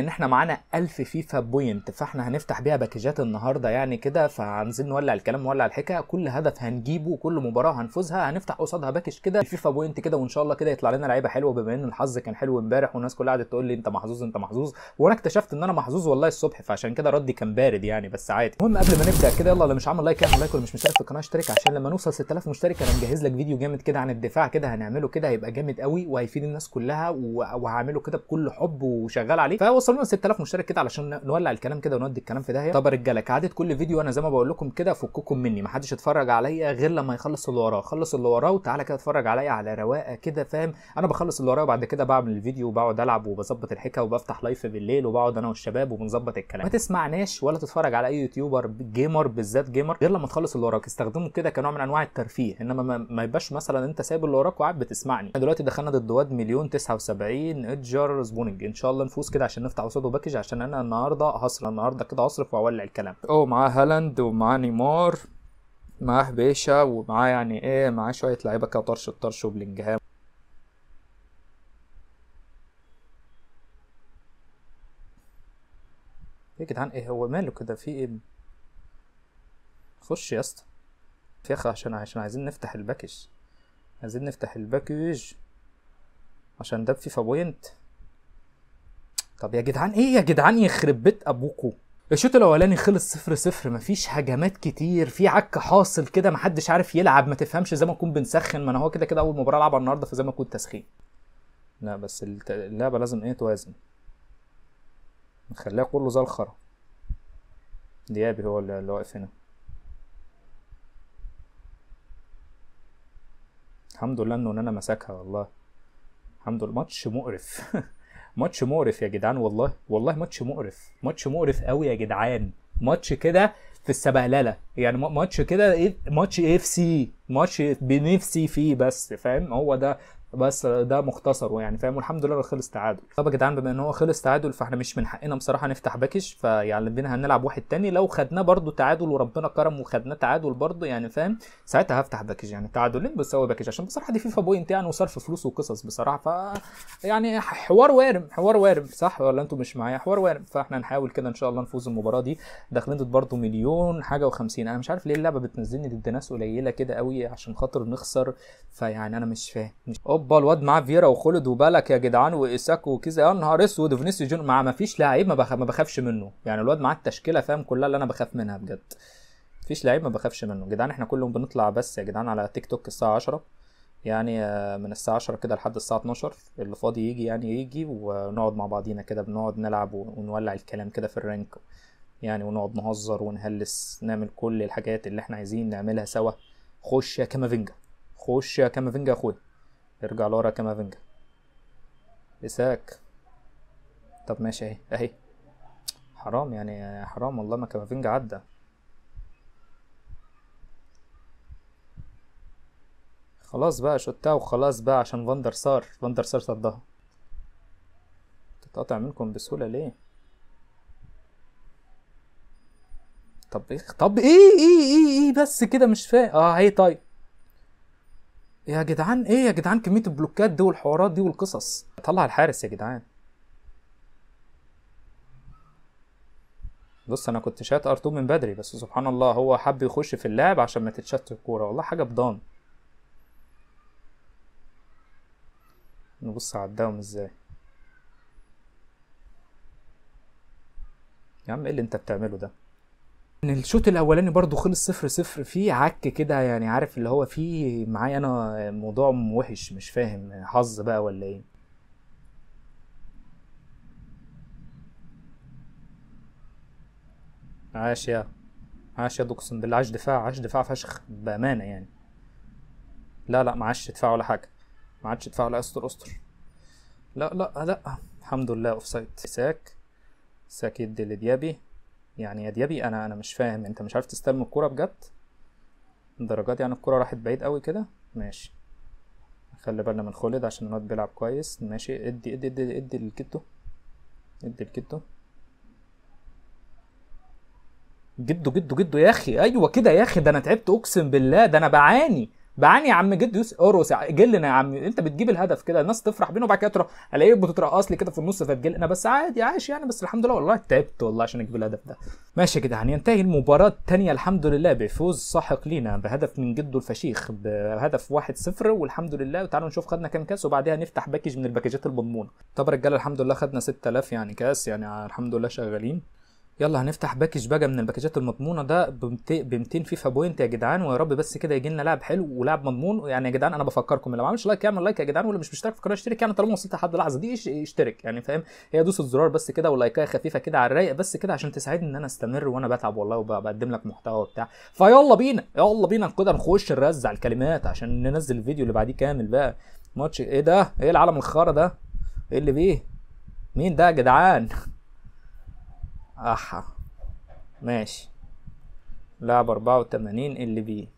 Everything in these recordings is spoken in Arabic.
ان احنا معانا 1000 فيفا بوينت فاحنا هنفتح بيها باكجات النهارده يعني كده فهنزل نولع الكلام نولع الحكايه كل هدف هنجيبه كل مباراه هنفوزها هنفتح قصادها باكج كده فيفا بوينت كده وان شاء الله كده يطلع لنا لعيبه حلوه بما ان الحظ كان حلو امبارح والناس كلها قعدت تقول لي انت محظوظ انت محظوظ وانا اكتشفت ان انا محظوظ والله الصبح فعشان كده ردي كان بارد يعني بس عادي المهم قبل ما نبدا كده يلا اللي مش عامل لايك اعمل لايك واللي مش مشترك في القناه اشترك عشان لما نوصل 6000 مشترك انا مجهز لك فيديو جامد كده عن الدفاع كده هنعمله كده هيبقى جامد قوي وهيفيد الناس كلها وهعمله كده بكل حب وشغال عليه فوصل وصلنا 6000 مشترك كده علشان نولع الكلام كده ونودي الكلام في داهيه طب يا رجاله كعاده كل فيديو انا زي ما بقول لكم كده فككم مني محدش يتفرج عليا غير لما يخلص اللي وراه خلص اللي وراه وتعالى كده اتفرج عليا على رواقه كده فاهم انا بخلص اللي وراه وبعد كده بعمل الفيديو وبقعد العب وبظبط الحكا وبفتح لايف بالليل وبقعد انا والشباب وبنظبط الكلام ما تسمعناش ولا تتفرج على اي يوتيوبر جيمر بالذات جيمر غير لما تخلص اللي وراك استخدمه كده كنوع من انواع الترفيه انما ما يبقاش مثلا انت سايب اللي وراك وقاعد بتسمعني دلوقتي دخلنا ضد واد مليون 79 اتجر سبونج ان شاء الله نفوز كده عشان نفتح قصاده باكج عشان انا النهارده هصرف النهارده كده هصرف واولع الكلام او معاه هالاند ومعاه نيمار معاه حبيشه ومعاه يعني ايه معاه شويه لعيبه كده طرش الطرش وبلينجهام ايه يا جدعان ايه هو ماله كده في ايه خش يا اسطى يا اخي عشان عشان عايزين نفتح الباكج عايزين نفتح الباكج عشان ده بفيفا بوينت طب يا جدعان ايه يا جدعان يخرب بيت ابوكو الشوط الاولاني خلص صفر صفر مفيش هجمات كتير في عك حاصل كده محدش عارف يلعب ما تفهمش زي ما اكون بنسخن ما انا هو كده كده اول مباراه العبها النهارده فزي ما اكون تسخين لا بس اللعبه لازم ايه توازن نخليها كله زي الخرا ديابي هو اللي واقف هنا الحمد لله انه انا مسكها والله الحمد لله ماتش مقرف ماتش مقرف يا جدعان والله والله ماتش مقرف ماتش مقرف قوي يا جدعان ماتش كده في السبقلله يعني ماتش كده إيه، ماتش اف سي ماتش بنفسي فيه بس فاهم هو ده بس ده مختصره يعني فاهم والحمد لله خلص تعادل طب يا جدعان بما ان هو خلص تعادل فاحنا مش من حقنا بصراحه نفتح باكج فيعني بينا هنلعب واحد تاني لو خدناه برده تعادل وربنا كرم وخدناه تعادل برده يعني فاهم ساعتها هفتح باكج يعني تعادلين بس هو باكج عشان بصراحه دي فيفا بوينت يعني وصرف فلوس وقصص بصراحه ف يعني حوار وارم حوار وارم صح ولا انتم مش معايا حوار وارم فاحنا هنحاول كده ان شاء الله نفوز المباراه دي داخلين برده مليون حاجه و50 انا مش عارف ليه اللعبه بتنزلني ضد ناس قليله كده قوي عشان خاطر نخسر فيعني انا مش فاهم مش هوبا الواد معاه فيرا وخلد وبالك يا جدعان وايساك وكذا يا نهار اسود وفينيسيو جون ما فيش لعيب ما, بخ... ما بخافش منه يعني الواد معاه التشكيله فاهم كلها اللي انا بخاف منها بجد فيش لعيب ما بخافش منه يا جدعان احنا كل يوم بنطلع بس يا جدعان على تيك توك الساعه 10 يعني آه، من الساعه 10 كده لحد الساعه 12 اللي فاضي يجي يعني يجي ونقعد مع بعضينا كده بنقعد نلعب ونولع الكلام كده في الرانك يعني ونقعد نهزر ونهلس نعمل كل الحاجات اللي احنا عايزين نعملها سوا خش يا كامافينجا خش يا كامافينجا يا اخويا ارجع لورا كامافينجا إساك طب ماشي اهي اهي حرام يعني حرام والله ما كامافينجا عدى خلاص بقى شوتها وخلاص بقى عشان فاندر سار فاندر سار صدها تتقطع منكم بسهولة ليه طب ايه طب ايه ايه ايه, إيه بس كده مش فاهم اه اهي طيب يا جدعان ايه يا جدعان كميه البلوكات دي والحوارات دي والقصص طلع الحارس يا جدعان بص انا كنت شات ار من بدري بس سبحان الله هو حب يخش في اللعب عشان ما تتشات الكوره والله حاجه بضان نبص عداهم ازاي يا عم ايه اللي انت بتعمله ده ان يعني الشوط الاولاني برضو خلص صفر صفر فيه عك كده يعني عارف اللي هو فيه معايا انا موضوع وحش مش فاهم حظ بقى ولا ايه عاش يا عاش يا اقسم بالله عاش دفاع عاش دفاع فشخ بامانه يعني لا لا ما عادش دفاع ولا حاجه ما عادش دفاع ولا استر استر لا لا لا الحمد لله اوف سايد ساك ساك يدي لديابي يعني يا ديابي انا انا مش فاهم انت مش عارف تستلم الكوره بجد الدرجات يعني الكوره راحت بعيد قوي كده ماشي خلي بالنا من خالد عشان الواد بيلعب كويس ماشي ادي ادي ادي ادي لجده ادي لجده جدو جدو جدو يا اخي ايوه كده يا اخي ده انا تعبت اقسم بالله ده انا بعاني بعاني يا عم يوسف اوروس جلنا يا عم انت بتجيب الهدف كده الناس تفرح بينه وبعد كده تروح الاقيه بتترقص لي كده في النص انا بس عادي عايش يعني بس الحمد لله والله تعبت والله عشان اجيب الهدف ده ماشي يا جدعان ينتهي المباراه الثانيه الحمد لله بفوز ساحق لينا بهدف من جده الفشيخ بهدف 1-0 والحمد لله وتعالوا نشوف خدنا كام كاس وبعدها نفتح باكج من الباكجات المضمونه طب رجاله الحمد لله خدنا 6000 يعني كاس يعني الحمد لله شغالين يلا هنفتح باكج بقى من الباكجات المضمونه ده ب 200 فيفا بوينت يا جدعان ويا رب بس كده يجي لنا لاعب حلو ولاعب مضمون يعني يا جدعان انا بفكركم اللي ما عملش لايك يعمل لايك يا جدعان واللي مش مشترك في القناه يشترك يعني طالما وصلت لحد اللحظه دي اشترك يعني فاهم هي دوس الزرار بس كده واللايكايه خفيفه كده على الرايق بس كده عشان تساعدني ان انا استمر وانا بتعب والله وبقدم لك محتوى وبتاع فيلا بينا يلا بينا كده نخش نرزع على الكلمات عشان ننزل الفيديو اللي بعديه كامل بقى ماتش ايه ده ايه العالم الخارة ده ايه اللي بيه مين ده يا جدعان احا ماشي لعب أربعة وتمانين ال بي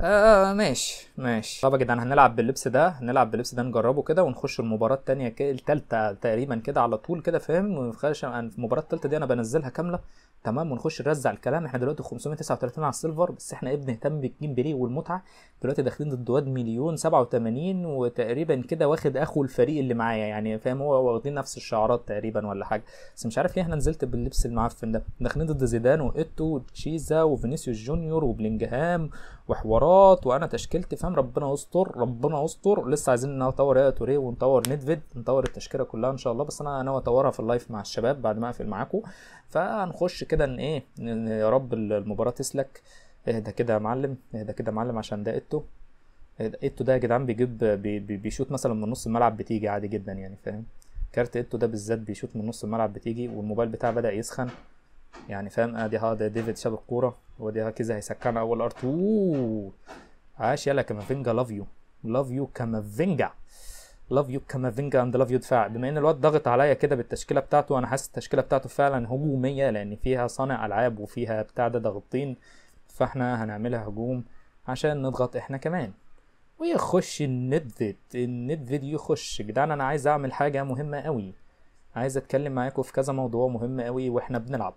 آه ماشي ماشي طب يا جدعان هنلعب باللبس ده هنلعب باللبس ده نجربه كده ونخش المباراة التانية التالتة تقريبا كده على طول كده فاهم يعني المباراة مباراة التالتة دي أنا بنزلها كاملة تمام ونخش نرزع الكلام احنا دلوقتي 539 على السيلفر بس احنا ايه بنهتم بالجيم بلاي والمتعه دلوقتي داخلين ضد واد مليون 87 وتقريبا كده واخد اخو الفريق اللي معايا يعني فاهم هو واخدين نفس الشعارات تقريبا ولا حاجه بس مش عارف ليه احنا نزلت باللبس المعفن ده داخلين ضد زيدان وايتو وتشيزا وفينيسيوس جونيور وبلينجهام وحوارات وانا تشكيلتي فاهم ربنا يستر ربنا يستر لسه عايزين نطور يا توريه ونطور نيدفيد نطور التشكيله كلها ان شاء الله بس انا ناوي اطورها في اللايف مع الشباب بعد ما اقفل معاكم فهنخش كده ان ايه يا رب المباراه تسلك اهدى كده يا معلم اهدى كده يا معلم عشان ده ايتو ايتو ده يا جدعان بيجيب بي بيشوط مثلا من نص الملعب بتيجي عادي جدا يعني فاهم كارت ايتو ده بالذات بيشوط من نص الملعب بتيجي والموبايل بتاعه بدا يسخن يعني فاهم ادي آه، هذا ديفيد شاب الكوره هو ده كده هيسكرنا اول ار2 عاش يلا كافينجا لاف يو لاف يو كافينجا لاف يو كافينجا اند لاف يو دفاع بما ان الواد ضغط عليا كده بالتشكيله بتاعته انا حاسس التشكيله بتاعته فعلا هجوميه لان فيها صانع العاب وفيها بتاع ده ضغطين فاحنا هنعملها هجوم عشان نضغط احنا كمان ويخش الندفيد الندفيد يخش يا جدعان انا عايز اعمل حاجه مهمه قوي عايز اتكلم معاكم في كذا موضوع مهم قوي واحنا بنلعب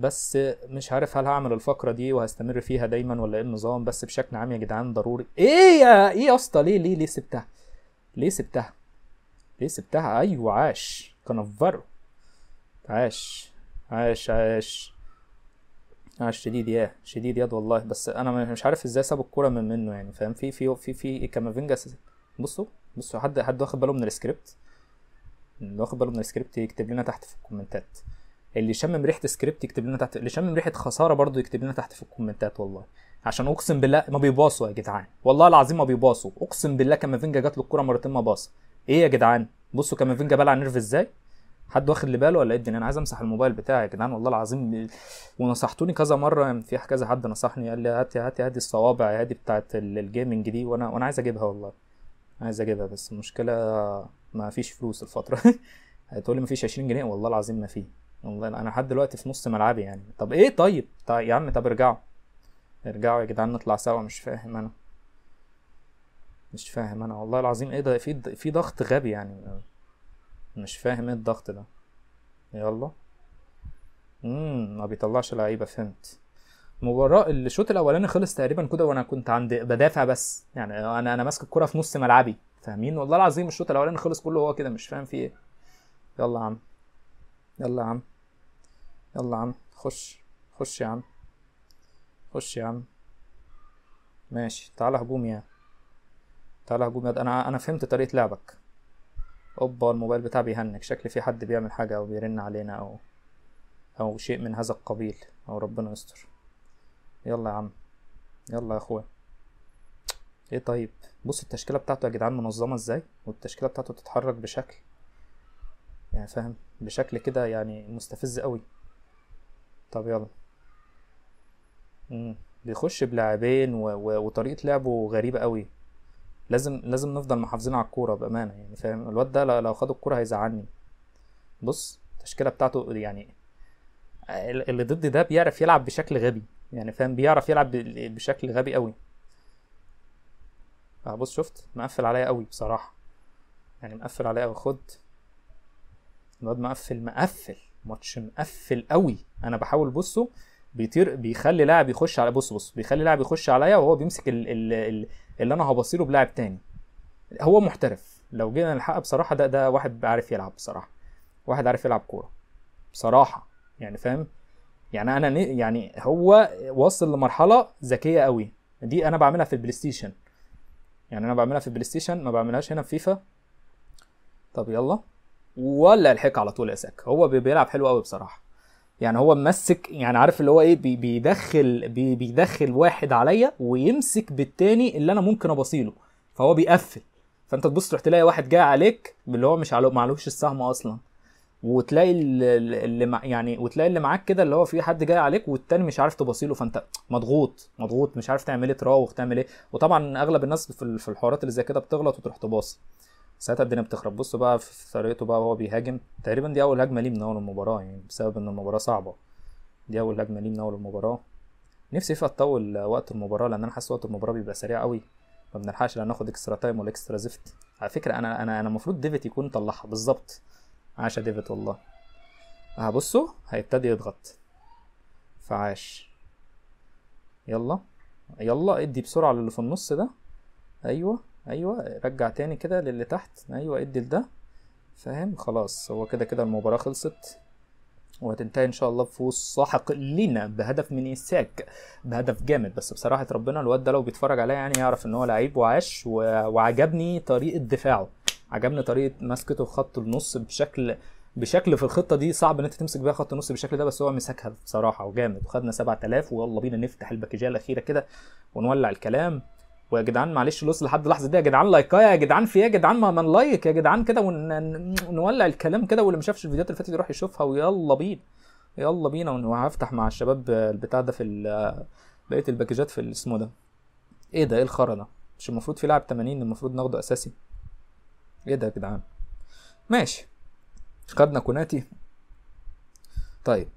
بس مش عارف هل هعمل الفقره دي وهستمر فيها دايما ولا ايه النظام بس بشكل عام يا جدعان ضروري ايه يا ايه يا اسطى ليه ليه ليه سبتها ليه سبتها ليه سبتها ايوه عاش كنفره عاش عاش عاش عاش شديد ياه شديد ياد والله بس انا مش عارف ازاي ساب الكوره من منه يعني فاهم في في في في كامافينجا بصوا بصوا حد حد واخد باله من السكريبت واخد باله من السكريبت يكتب لنا تحت في الكومنتات اللي شمم ريحه سكريبت يكتب لنا تحت اللي شمم ريحه خساره برضو يكتب لنا تحت في الكومنتات والله عشان اقسم بالله ما بيباصوا يا جدعان والله العظيم ما بيباصوا اقسم بالله كامافينجا جات له الكوره مرتين ما باص ايه يا جدعان بصوا كامافينجا بلع نيرف ازاي حد واخد لباله ولا ايه الدنيا انا عايز امسح الموبايل بتاعي يا جدعان والله العظيم ونصحتوني كذا مره في كذا حد نصحني قال لي هاتي هاتي هاتي الصوابع هاتي هادي بتاعه الجيمنج دي وانا وانا عايز اجيبها والله عايز اجيبها بس المشكله ما فيش فلوس الفتره هتقولي ما فيش 20 جنيه والله العظيم ما فيه والله انا لحد دلوقتي في نص ملعبي يعني طب ايه طيب, طيب يا عم طب ارجعوا ارجعوا يا جدعان نطلع سوا مش فاهم انا مش فاهم انا والله العظيم ايه ده في في ضغط غبي يعني مش فاهم ايه الضغط ده يلا امم ما بيطلعش لعيبه فهمت مباراة الشوط الاولاني خلص تقريبا كده وانا كنت عند بدافع بس يعني انا انا ماسك الكرة في نص ملعبي فاهمين والله العظيم الشوط الاولاني خلص كله هو كده مش فاهم في ايه يلا يا عم يلا يا عم يلا يا عم خش خش يا عم خش يا عم ماشي تعال هجوم يا تعال هجوم يا انا انا فهمت طريقه لعبك اوبا الموبايل بتاعي بيهنج شكل في حد بيعمل حاجه او بيرن علينا او او شيء من هذا القبيل او ربنا يستر يلا يا عم يلا يا اخويا ايه طيب بص التشكيله بتاعته يا جدعان منظمه ازاي والتشكيله بتاعته بتتحرك بشكل يعني فاهم بشكل كده يعني مستفز قوي طب يلا بيخش بلاعبين و... و... وطريقه لعبه غريبه قوي لازم لازم نفضل محافظين على الكوره بامانه يعني فاهم الواد ده لو خد الكوره هيزعلني بص التشكيله بتاعته يعني اللي ضد ده بيعرف يلعب بشكل غبي يعني فاهم بيعرف يلعب بشكل غبي قوي آه، بص شفت مقفل عليا قوي بصراحه يعني مقفل عليا قوي خد الواد مقفل مقفل ماتش مقفل قوي انا بحاول بصه بيطير بيخلي لاعب يخش على بص بص بيخلي لاعب يخش عليا وهو بيمسك ال ال ال اللي انا هبصيله بلاعب تاني هو محترف لو جينا نلحقها بصراحه ده ده واحد عارف يلعب بصراحه واحد عارف يلعب كوره بصراحه يعني فاهم يعني انا يعني هو واصل لمرحله ذكيه قوي دي انا بعملها في البلاي ستيشن يعني انا بعملها في البلاي ستيشن ما بعملهاش هنا في فيفا طب يلا ولا لحق على طول اساك هو بيلعب حلو قوي بصراحه يعني هو ممسك يعني عارف اللي هو ايه بيدخل بيدخل واحد عليا ويمسك بالتاني اللي انا ممكن ابصيله فهو بيقفل فانت تبص تروح تلاقي واحد جاي عليك اللي هو مش معلوش السهم اصلا وتلاقي اللي مع يعني وتلاقي اللي معاك كده اللي هو في حد جاي عليك والتاني مش عارف تبصيله فانت مضغوط مضغوط مش عارف تعمل ايه تراوغ تعمل ايه وطبعا اغلب الناس في الحوارات اللي زي كده بتغلط وتروح تباصي ساعتها الدنيا بتخرب بص بقى في طريقته بقى وهو بيهاجم تقريبا دي اول هجمه ليه من اول المباراه يعني بسبب ان المباراه صعبه دي اول هجمه ليه من اول المباراه نفسي فيها تطول وقت المباراه لان انا حاسس وقت المباراه بيبقى سريع قوي ما بنلحقش لا ناخد اكسترا تايم ولا اكسترا زفت على فكره انا انا انا المفروض ديفيد يكون طلعها بالظبط عاش ديفيد والله هبصوا هيبتدي يضغط فعاش يلا يلا ادي بسرعه للي في النص ده ايوه ايوه رجع تاني كده للي تحت ايوه ادي لده فاهم خلاص هو كده كده المباراة خلصت وهتنتهي ان شاء الله بفوز ساحق لينا بهدف من إيساك بهدف جامد بس بصراحة ربنا الواد ده لو بيتفرج عليا يعني يعرف ان هو لعيب وعاش و... وعجبني طريقة دفاعه عجبني طريقة مسكته في خط النص بشكل بشكل في الخطه دي صعب ان انت تمسك بيها خط النص بالشكل ده بس هو مسكها بصراحه وجامد وخدنا 7000 ويلا بينا نفتح الباكجيه الاخيره كده ونولع الكلام ويا جدعان معلش لوس لحد اللحظه دي يا جدعان لايكايه يا جدعان في ايه يا جدعان ما من لايك يا جدعان كده ونولع الكلام كده واللي ما شافش الفيديوهات اللي فاتت يروح يشوفها ويلا بينا يلا بينا وهفتح مع الشباب البتاع ده في بقيه الباكجات في اسمه ده ايه ده ايه الخرا ده مش المفروض في لاعب 80 المفروض ناخده اساسي ايه ده يا جدعان ماشي خدنا كوناتي طيب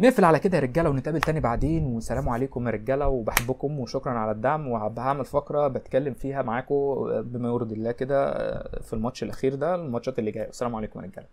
نقفل على كده يا رجاله ونتقابل تاني بعدين وسلام عليكم يا رجاله وبحبكم وشكرا على الدعم وهعمل فقره بتكلم فيها معاكم بما يرضي الله كده في الماتش الاخير ده الماتشات اللي جايه السلام عليكم يا رجاله